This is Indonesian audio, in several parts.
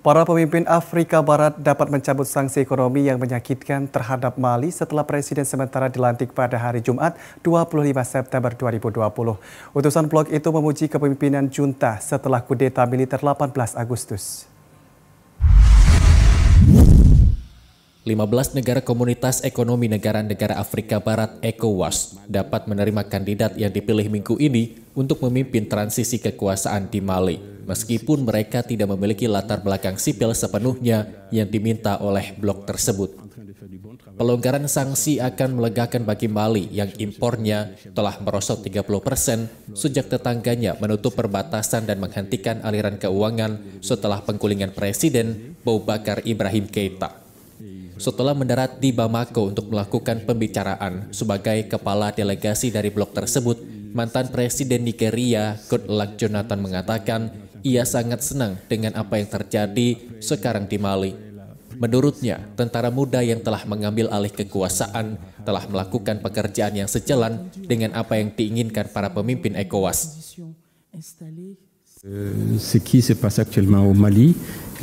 Para pemimpin Afrika Barat dapat mencabut sanksi ekonomi yang menyakitkan terhadap Mali setelah presiden sementara dilantik pada hari Jumat 25 September 2020. Utusan blok itu memuji kepemimpinan junta setelah kudeta militer 18 Agustus. 15 negara komunitas ekonomi negara-negara Afrika Barat ECOWAS dapat menerima kandidat yang dipilih minggu ini untuk memimpin transisi kekuasaan di Mali, meskipun mereka tidak memiliki latar belakang sipil sepenuhnya yang diminta oleh blok tersebut. Pelonggaran sanksi akan melegakan bagi Mali yang impornya telah merosot 30 persen sejak tetangganya menutup perbatasan dan menghentikan aliran keuangan setelah penggulingan Presiden Boubacar Ibrahim Keita setelah mendarat di Bamako untuk melakukan pembicaraan sebagai kepala delegasi dari blok tersebut, mantan Presiden Nigeria, Goodluck Jonathan mengatakan ia sangat senang dengan apa yang terjadi sekarang di Mali. Menurutnya, tentara muda yang telah mengambil alih kekuasaan telah melakukan pekerjaan yang sejalan dengan apa yang diinginkan para pemimpin ECOWAS. Euh, ce qui se passe actuellement au Mali,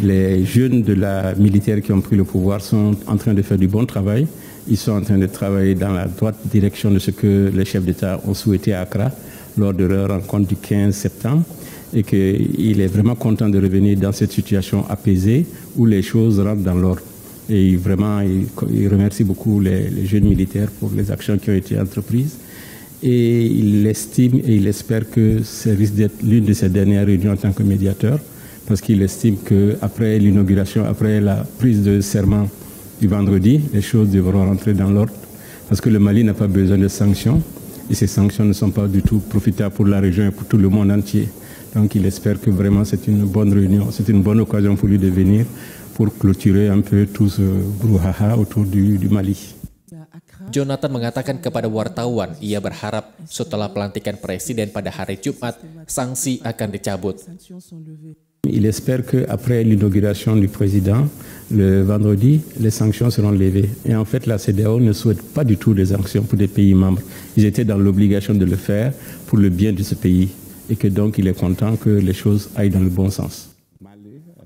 les jeunes de la militaire qui ont pris le pouvoir sont en train de faire du bon travail. Ils sont en train de travailler dans la droite direction de ce que les chefs d'État ont souhaité à Accra lors de leur rencontre du 15 septembre et qu'il est vraiment content de revenir dans cette situation apaisée où les choses rentrent dans l'ordre. Et vraiment, il, remercie beaucoup les jeunes militaires pour les actions qui ont été entreprises et il estime et il espère que ça risque d'être l'une de ses dernières réunions en tant que médiateur parce qu'il estime qu'après l'inauguration, après la prise de serment du vendredi, les choses devront rentrer dans l'ordre parce que le Mali n'a pas besoin de sanctions et ces sanctions ne sont pas du tout profitables pour la région et pour tout le monde entier. Donc il espère que vraiment c'est une bonne réunion, c'est une bonne occasion pour lui de venir pour clôturer un peu tout ce brouhaha autour du, du Mali. Jonathan mengatakan kepada wartawan ia berharap setelah pelantikan presiden pada hari Jumat, sanksi akan dicabut. Il espère qu'après l'inauguration du président, le vendredi, les sanctions seront levées. Et en fait, la CDAO ne souhaite pas du tout des sanctions pour des pays membres. Ils étaient dans l'obligation de le faire pour le bien de ce pays. Et que donc, il est content que les choses aillent dans le bon sens.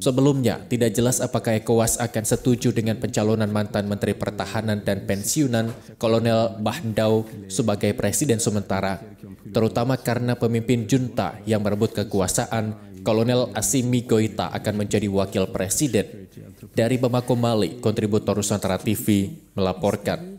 Sebelumnya, tidak jelas apakah ECOWAS akan setuju dengan pencalonan mantan Menteri Pertahanan dan Pensiunan Kolonel Bhandau sebagai presiden sementara, terutama karena pemimpin junta yang merebut kekuasaan, Kolonel Asimi Goita akan menjadi wakil presiden. Dari Bamako Mali, kontributor Nusantara TV melaporkan.